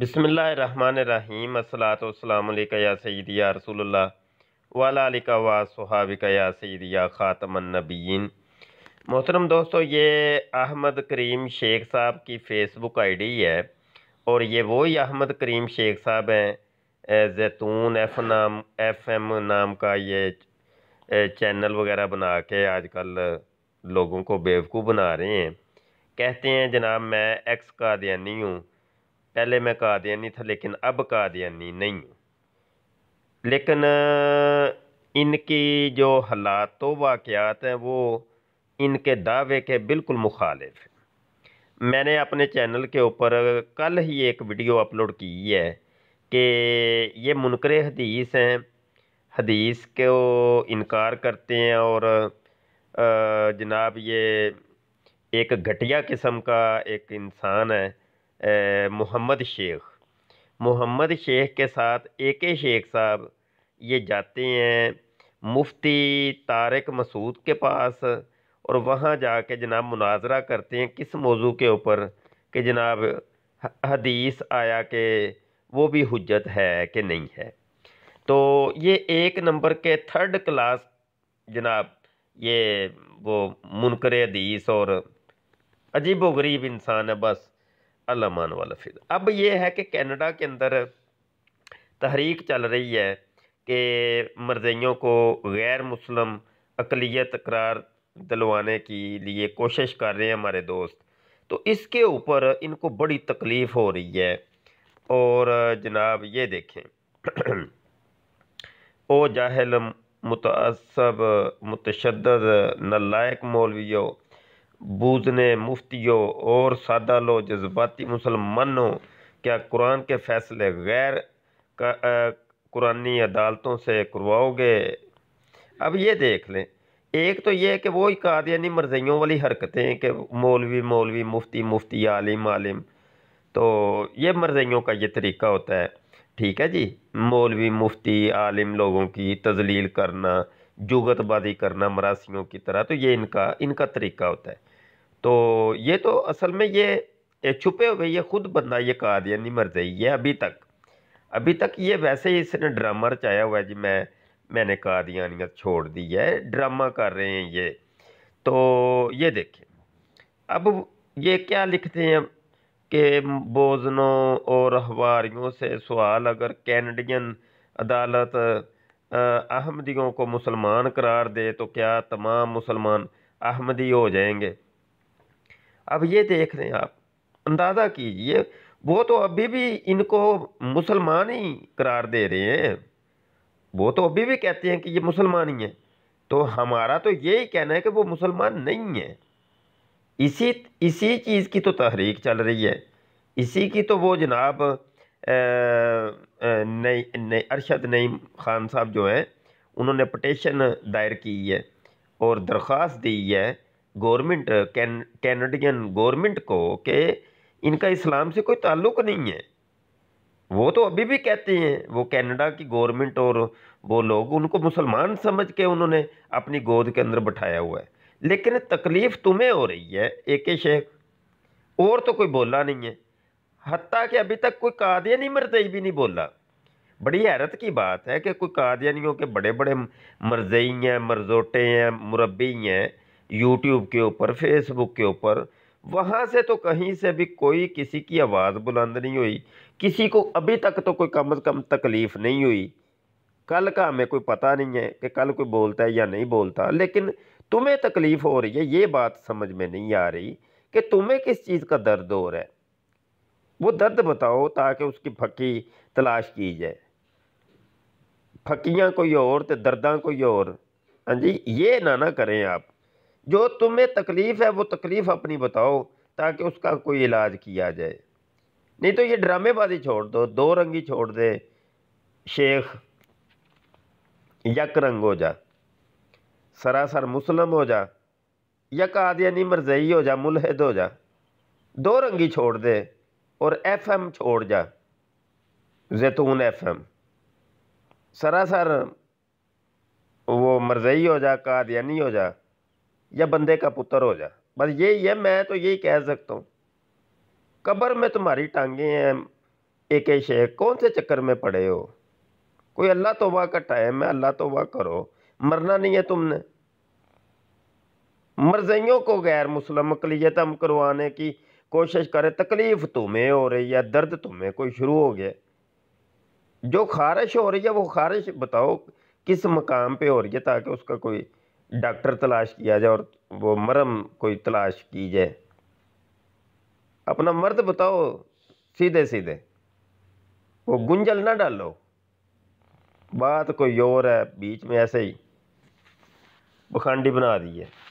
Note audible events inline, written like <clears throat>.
بسم اللہ الرحمن الرحیم والسلام علیکہ یا سیدی یا رسول اللہ علیکہ و یا سیدی یا خاتم النبیین محترم دوستو یہ احمد کریم شیخ صاحب کی فیس بک آئی ڈی ہے اور یہ وہی احمد کریم شیخ صاحب ہیں زیتون ایف نام ایف ایم نام کا یہ چینل وغیرہ بنا کے آج کل لوگوں کو بیوقوف بنا رہے ہیں کہتے ہیں جناب میں ایکس کا دینی ہوں پہلے میں قادیانی تھا لیکن اب قادیانی نہیں ہوں لیکن ان کی جو حالات و واقعات ہیں وہ ان کے دعوے کے بالکل مخالف ہیں میں نے اپنے چینل کے اوپر کل ہی ایک ویڈیو اپلوڈ کی ہے کہ یہ منکر حدیث ہیں حدیث کو انکار کرتے ہیں اور جناب یہ ایک گھٹیا قسم کا ایک انسان ہے محمد شیخ محمد شیخ کے ساتھ اے کے شیخ صاحب یہ جاتے ہیں مفتی تارک مسعود کے پاس اور وہاں جا کے جناب مناظرہ کرتے ہیں کس موضوع کے اوپر کہ جناب حدیث آیا کہ وہ بھی حجت ہے کہ نہیں ہے تو یہ ایک نمبر کے تھرڈ کلاس جناب یہ وہ منکر حدیث اور عجیب و غریب انسان ہے بس علام والا فر اب یہ ہے کہ کینیڈا کے اندر تحریک چل رہی ہے کہ مرزیوں کو غیر مسلم اقلیت قرار دلوانے کی لیے کوشش کر رہے ہیں ہمارے دوست تو اس کے اوپر ان کو بڑی تکلیف ہو رہی ہے اور جناب یہ دیکھیں <clears throat> او جاہل متعصب متشدد نلائق مولویوں بوزنے مفتیوں اور سادہ لو جذباتی مسلمانوں کیا قرآن کے فیصلے غیر قرآنی عدالتوں سے کرواؤ گے اب یہ دیکھ لیں ایک تو یہ ہے کہ وہ قادیانی مرضیوں والی حرکتیں کہ مولوی مولوی مفتی مفتی عالم عالم تو یہ مرضیوں کا یہ طریقہ ہوتا ہے ٹھیک ہے جی مولوی مفتی عالم لوگوں کی تظلیل کرنا جوگت بازی کرنا مراسیوں کی طرح تو یہ ان کا ان کا طریقہ ہوتا ہے تو یہ تو اصل میں یہ چھپے ہو یہ خود بندہ یہ قادیانی مر مرضی ہے ابھی تک ابھی تک یہ ویسے ہی اس نے ڈرامہ رچایا ہوا ہے جی میں میں نے قادیانیت چھوڑ دی ہے ڈرامہ کر رہے ہیں یہ تو یہ دیکھیں اب یہ کیا لکھتے ہیں کہ بوزنوں اور ہواریوں سے سوال اگر کینیڈین عدالت احمدیوں کو مسلمان قرار دے تو کیا تمام مسلمان احمدی ہو جائیں گے اب یہ دیکھ رہے ہیں آپ اندازہ کیجئے وہ تو ابھی بھی ان کو مسلمان ہی قرار دے رہے ہیں وہ تو ابھی بھی کہتے ہیں کہ یہ مسلمان ہی ہیں تو ہمارا تو یہی کہنا ہے کہ وہ مسلمان نہیں ہیں اسی اسی چیز کی تو تحریک چل رہی ہے اسی کی تو وہ جناب نئی ارشد نعیم خان صاحب جو ہیں انہوں نے پٹیشن دائر کی ہے اور درخواست دی ہے گورنمنٹ کینیڈین گورنمنٹ کو کہ ان کا اسلام سے کوئی تعلق نہیں ہے وہ تو ابھی بھی کہتے ہیں وہ کینیڈا کی گورنمنٹ اور وہ لوگ ان کو مسلمان سمجھ کے انہوں نے اپنی گود کے اندر بٹھایا ہوا ہے لیکن تکلیف تمہیں ہو رہی ہے ایک شیخ اور تو کوئی بولا نہیں ہے حتیٰ کہ ابھی تک کوئی قادیانی مرزئی نہیں بھی نہیں بولا بڑی حیرت کی بات ہے کہ کوئی قادیانیوں کے نہیں ہو کہ بڑے بڑے مرزئی ہیں مرزوٹے ہیں مربی ہیں یوٹیوب کے اوپر فیس بک کے اوپر وہاں سے تو کہیں سے بھی کوئی کسی کی آواز بلند نہیں ہوئی کسی کو ابھی تک تو کوئی کم از کم تکلیف نہیں ہوئی کل کا ہمیں کوئی پتہ نہیں ہے کہ کل کوئی بولتا ہے یا نہیں بولتا لیکن تمہیں تکلیف ہو رہی ہے یہ بات سمجھ میں نہیں آ رہی کہ تمہیں کس چیز کا درد ہو رہا ہے وہ درد بتاؤ تاکہ اس کی پھکی تلاش کی جائے پھکیاں کوئی اور تو درداں کوئی اور ہاں جی یہ نہ نہ کریں آپ جو تمہیں تکلیف ہے وہ تکلیف اپنی بتاؤ تاکہ اس کا کوئی علاج کیا جائے نہیں تو یہ ڈرامے بازی چھوڑ دو دو رنگی چھوڑ دے شیخ یک رنگ ہو جا سراسر مسلم ہو جا یک یعنی مرزئی ہو جا ملحد ہو جا دو رنگی چھوڑ دے اور ایف ایم چھوڑ جا زیتون ایف ایم سراسر وہ مرزئی ہو جا قادیانی ہو جا یا بندے کا پتر ہو جا بس یہی ہے میں تو یہی کہہ سکتا ہوں قبر میں تمہاری ٹانگیں ہیں ایک شیخ کون سے چکر میں پڑے ہو کوئی اللہ توبہ کا ٹائم میں اللہ توبہ کرو مرنا نہیں ہے تم نے مرزیوں کو غیر مسلم اقلیت ہم کروانے کی کوشش کرے تکلیف تمہیں ہو رہی ہے درد تمہیں کوئی شروع ہو گیا جو خارش ہو رہی ہے وہ خارش بتاؤ کس مقام پہ ہو رہی ہے تاکہ اس کا کوئی ڈاکٹر تلاش کیا جائے اور وہ مرم کوئی تلاش کی جائے اپنا مرد بتاؤ سیدھے سیدھے وہ گنجل نہ ڈالو بات کوئی اور ہے بیچ میں ایسے ہی بخانڈی بنا دی ہے